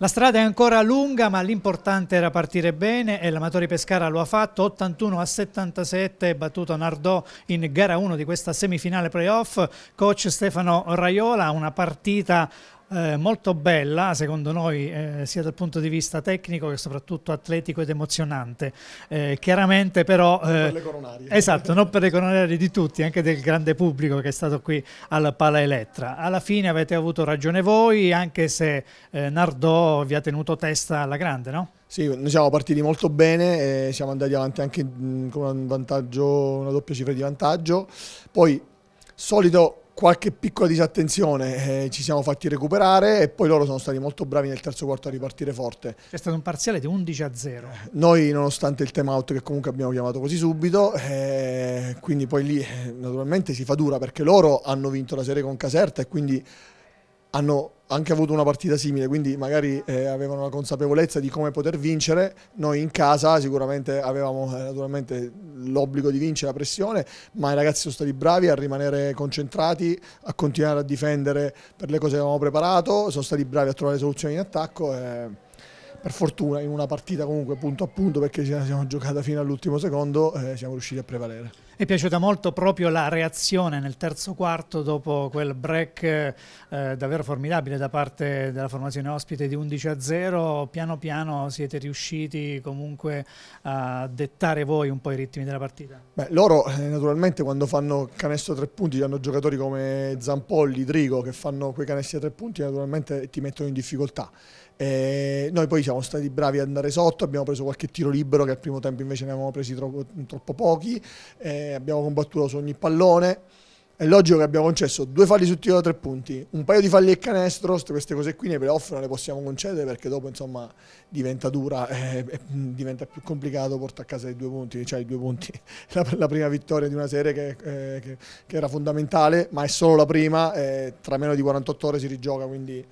La strada è ancora lunga ma l'importante era partire bene e l'amatore Pescara lo ha fatto, 81 a 77 battuto Nardò in gara 1 di questa semifinale playoff, coach Stefano Raiola, una partita eh, molto bella, secondo noi, eh, sia dal punto di vista tecnico che soprattutto atletico ed emozionante. Eh, chiaramente però... Non per eh, le coronarie. Esatto, non per le coronarie di tutti, anche del grande pubblico che è stato qui al Pala Elettra. Alla fine avete avuto ragione voi, anche se eh, Nardò vi ha tenuto testa alla grande, no? Sì, noi siamo partiti molto bene, eh, siamo andati avanti anche con un vantaggio, una doppia cifra di vantaggio. Poi, solito qualche piccola disattenzione eh, ci siamo fatti recuperare e poi loro sono stati molto bravi nel terzo quarto a ripartire forte. C'è stato un parziale di 11 a 0. Noi nonostante il time out che comunque abbiamo chiamato così subito, eh, quindi poi lì eh, naturalmente si fa dura perché loro hanno vinto la serie con Caserta e quindi hanno anche avuto una partita simile, quindi magari eh, avevano la consapevolezza di come poter vincere. Noi in casa sicuramente avevamo eh, naturalmente l'obbligo di vincere la pressione, ma i ragazzi sono stati bravi a rimanere concentrati, a continuare a difendere per le cose che avevamo preparato, sono stati bravi a trovare soluzioni in attacco. Eh per fortuna in una partita comunque punto a punto perché ce la siamo giocata fino all'ultimo secondo eh, siamo riusciti a prevalere. È piaciuta molto proprio la reazione nel terzo quarto dopo quel break eh, davvero formidabile da parte della formazione ospite di 11 a 0, piano piano siete riusciti comunque a dettare voi un po' i ritmi della partita? Beh, loro eh, naturalmente quando fanno canestro a tre punti hanno giocatori come Zampolli, Drigo che fanno quei canestri a tre punti naturalmente ti mettono in difficoltà e eh, noi poi siamo stati bravi ad andare sotto, abbiamo preso qualche tiro libero che al primo tempo invece ne avevamo presi troppo, mm, troppo pochi, eh, abbiamo combattuto su ogni pallone. È logico che abbiamo concesso due falli su tiro da tre punti, un paio di falli e canestro, queste cose qui nei playoff non le possiamo concedere perché dopo insomma diventa dura, eh, e, mm, diventa più complicato portare a casa i due punti, cioè i due punti, la, la prima vittoria di una serie che, eh, che, che, era fondamentale, ma è solo la prima, eh, tra meno di 48 ore si rigioca, quindi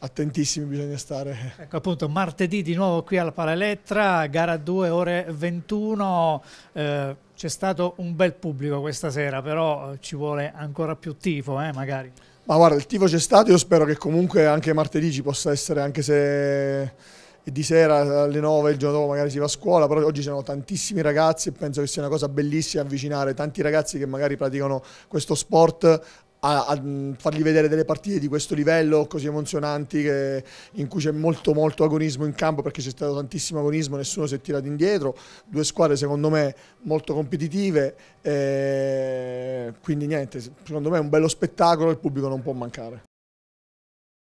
attentissimi bisogna stare. Ecco appunto, martedì di nuovo qui al Paraelettra, gara 2 ore 21, eh, c'è stato un bel pubblico questa sera, però eh, ci vuole ancora più tifo eh, magari. Ma guarda, il tifo c'è stato, io spero che comunque anche martedì ci possa essere, anche se di sera alle 9, il giorno dopo magari si va a scuola, però oggi sono tantissimi ragazzi e penso che sia una cosa bellissima avvicinare tanti ragazzi che magari praticano questo sport a, a, mm, fargli vedere delle partite di questo livello così emozionanti che, in cui c'è molto molto agonismo in campo perché c'è stato tantissimo agonismo, nessuno si è tirato indietro, due squadre secondo me molto competitive, eh, quindi niente, secondo me è un bello spettacolo il pubblico non può mancare.